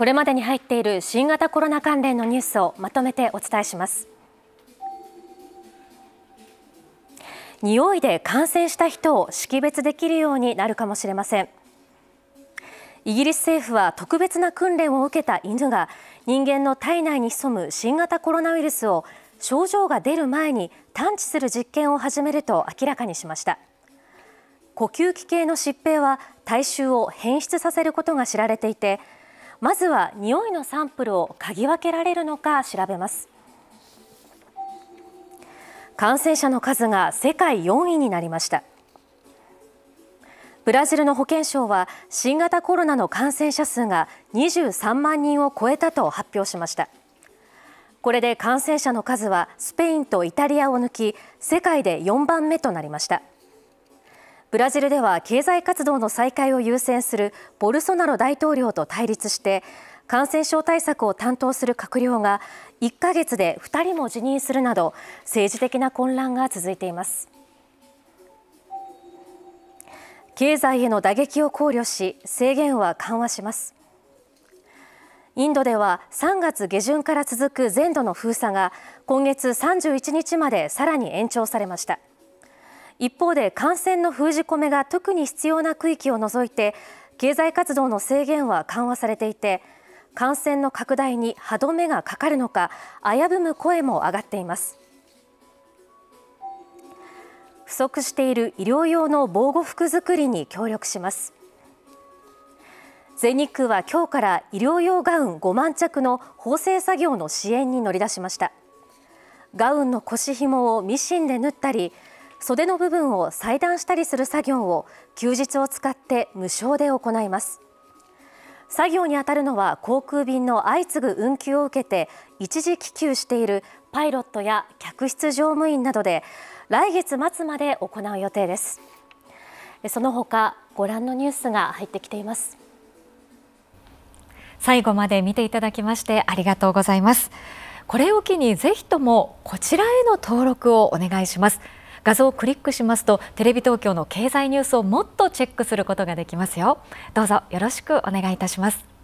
これまでに入っている新型コロナ関連のニュースをまとめてお伝えします匂いで感染した人を識別できるようになるかもしれませんイギリス政府は特別な訓練を受けた犬が人間の体内に潜む新型コロナウイルスを症状が出る前に探知する実験を始めると明らかにしました呼吸器系の疾病は体臭を変質させることが知られていてまずは匂いのサンプルを嗅ぎ分けられるのか調べます感染者の数が世界4位になりましたブラジルの保健省は新型コロナの感染者数が23万人を超えたと発表しましたこれで感染者の数はスペインとイタリアを抜き世界で4番目となりましたブラジルでは経済活動の再開を優先するボルソナロ大統領と対立して感染症対策を担当する閣僚が1ヶ月で2人も辞任するなど政治的な混乱が続いています経済への打撃を考慮し制限は緩和しますインドでは3月下旬から続く全土の封鎖が今月31日までさらに延長されました一方で感染の封じ込めが特に必要な区域を除いて経済活動の制限は緩和されていて感染の拡大に歯止めがかかるのか危ぶむ声も上がっています不足している医療用の防護服作りに協力します全日空は今日から医療用ガウン5万着の縫製作業の支援に乗り出しましたガウンの腰紐をミシンで縫ったり袖の部分を裁断したりする作業を休日を使って無償で行います作業に当たるのは航空便の相次ぐ運休を受けて一時帰休しているパイロットや客室乗務員などで来月末まで行う予定ですその他ご覧のニュースが入ってきています最後まで見ていただきましてありがとうございますこれを機にぜひともこちらへの登録をお願いします画像をクリックしますとテレビ東京の経済ニュースをもっとチェックすることができますよどうぞよろしくお願いいたします